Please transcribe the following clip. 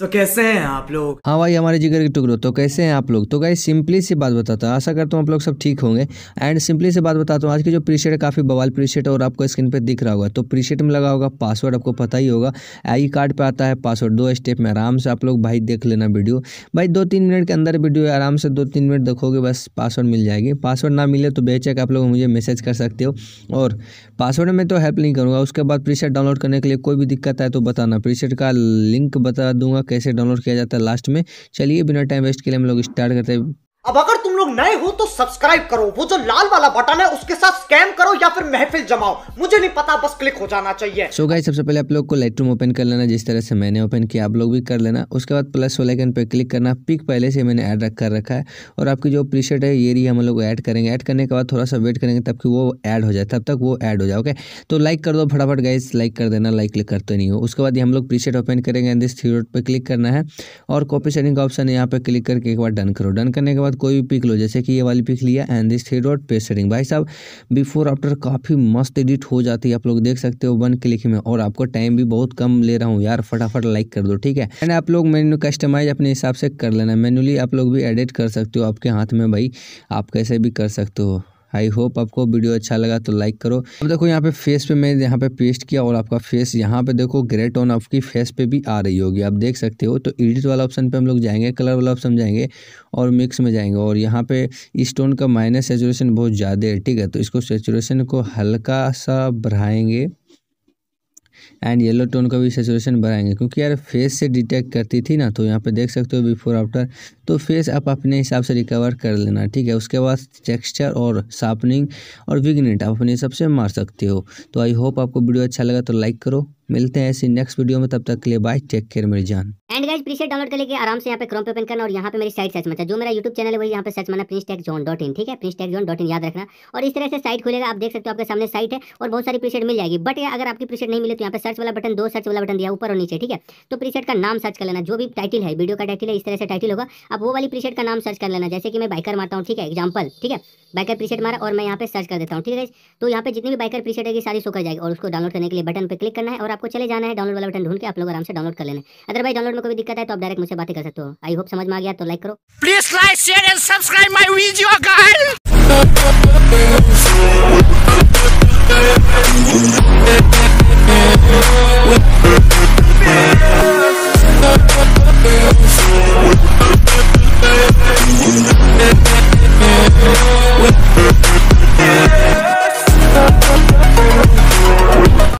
तो कैसे हैं आप लोग हाँ भाई हमारे जिगर के टुकड़ो तो कैसे हैं आप लोग तो गाइस सिंपली सी बात बताता हूँ आशा करता हूँ आप लोग सब ठीक होंगे एंड सिंपली सी बात बताता हूँ आज की जो प्रीशेट है काफ़ी बवाल प्रीशेट है और आपको स्क्रीन पे दिख रहा होगा तो प्रीशेट में लगा होगा पासवर्ड आपको पता ही होगा आई कार्ड पर आता है पासवर्ड दो स्टेप में आराम से आप लोग भाई देख लेना वीडियो भाई दो तीन मिनट के अंदर वीडियो है आराम से दो तीन मिनट देखोगे बस पासवर्ड मिल जाएगी पासवर्ड ना मिले तो बेचक आप लोग मुझे मैसेज कर सकते हो और पासवर्ड में तो हेल्प नहीं करूँगा उसके बाद प्रीशेट डाउनलोड करने के लिए कोई भी दिक्कत है तो बताना प्रीशेट का लिंक बता दूंगा कैसे डाउनलोड किया जाता है लास्ट में चलिए बिना टाइम वेस्ट के लिए हम लोग स्टार्ट करते हैं अब अगर तुम लोग नए हो तो सब्सक्राइब करो वो जो लाल वाला बटन है उसके साथ स्कैम करो या फिर महफिल जमाओ मुझे नहीं पता बस क्लिक हो जाना चाहिए सो so गाइस सबसे पहले आप लोग को लाइटरूम ओपन कर लेना जिस तरह से मैंने ओपन किया आप लोग भी कर लेना उसके बाद प्लस वाले आइकन पे क्लिक करना पिक पहले से मैंने ऐड कर रखा है और आपकी जो प्रीसेट है ये रही हम लोग ऐड करेंगे ऐड करने के बाद थोड़ा सा वेट करेंगे तब की वो ऐड हो जाए तब तक वो ऐड हो जाए ओके तो लाइक कर दो फटाफट गाइस लाइक कर देना लाइक क्लिक करते नहीं हो उसके बाद हम लोग प्रीसेट ओपन करेंगे दिस थ्री पर क्लिक करना है और कॉपी सेटिंग का ऑप्शन यहाँ पर क्लिक करके एक बार डन करो डन करने के बाद कोई भी पिक लो जैसे कि ये वाली पिक लिया and this three dot page setting भाई साहब बिफोर आफ्टर काफ़ी मस्त एडिट हो जाती है आप लोग देख सकते हो वन क्लिक में और आपको टाइम भी बहुत कम ले रहा हूँ यार फटाफट लाइक कर दो ठीक है एंड आप लोग मेन्यू कस्टमाइज अपने हिसाब से कर लेना मैनुअली आप लोग भी एडिट कर सकते हो आपके हाथ में भाई आप कैसे भी कर सकते हो आई होप आपको वीडियो अच्छा लगा तो लाइक करो अब देखो यहाँ पे फेस पे मैं यहाँ पे पेस्ट किया और आपका फेस यहाँ पे देखो ग्रे टोन आपकी फेस पे भी आ रही होगी आप देख सकते हो तो एडिट वाला ऑप्शन पे हम लोग जाएंगे कलर वाला ऑप्शन जाएंगे और मिक्स में जाएंगे और यहाँ पे इस टोन का माइनस सेचुरेशन बहुत ज़्यादा है ठीक है तो इसको सेचुरेशन को हल्का सा बढ़ाएंगे एंड येलो टोन का भी सेचुरेशन बढ़ाएंगे क्योंकि यार फेस से डिटेक्ट करती थी ना तो यहाँ पे देख सकते हो बिफोर आफ्टर तो फेस आप अपने हिसाब से रिकवर कर लेना ठीक है उसके बाद टेक्स्चर और शार्पनिंग और विगनेट आप अपने हिसाब से मार सकते हो तो आई होप आपको वीडियो अच्छा लगा तो लाइक करो मिलते हैं ऐसी नेक्स्ट वीडियो में तब तक के लिए बाय टेक केयर मेरी जान एंड गाइस प्रीसेट डाउनलोड कर लेके आराम से यहाँ पे क्रोम पे ओपन करना और यहाँ पे मेरी साइट सर्च मचा जो मेरा यूट्यूब चैनल है वही यहाँ पे सर्च मना Prince Tech Zone dot in ठीक है Prince Tech Zone dot in याद रखना और इस तरह से साइट खुलेगा आप देख सकते हो आपके सामने साइट है और बहुत सारी प्रीसेट मिल जाएगी बट अगर आपकी प्रीसेट नहीं मिले तो यहाँ पे सर्च वाला बटन दो सर्च वाला बटन दिया ऊपर और नीचे ठीक है तो प्रीसेट का नाम सर्च कर लेना जो भी टाइटल है वीडियो का टाइटल है इस तरह से टाइटल होगा अब वो वाली प्रीशेट का नाम सर्च कर लेना जैसे कि मैं बाइकर मारता हूँ ठीक है एग्जाम्पल ठीक है बाइकर प्रीशेट मारा और मैं यहाँ पे सर्च कर देता हूँ ठीक है तो यहाँ पे जितनी भी बाइकर प्रीशेट है सारी शो कर जाएगी और उसको डाउनलोड करने के लिए बटन पर क्लिक करना है और आपको चले जाना है डाउनलोड वाला बटन ढूंढ के आप लोग आराम से डाउनलोड कर लेना अदरवाइज डाउनलोड में कोई दिक्कत है तो आप डायरेक्ट मुझे बातें कर सकते हो आई होप समझ में आ गया तो लाइक करो please like share and subscribe my video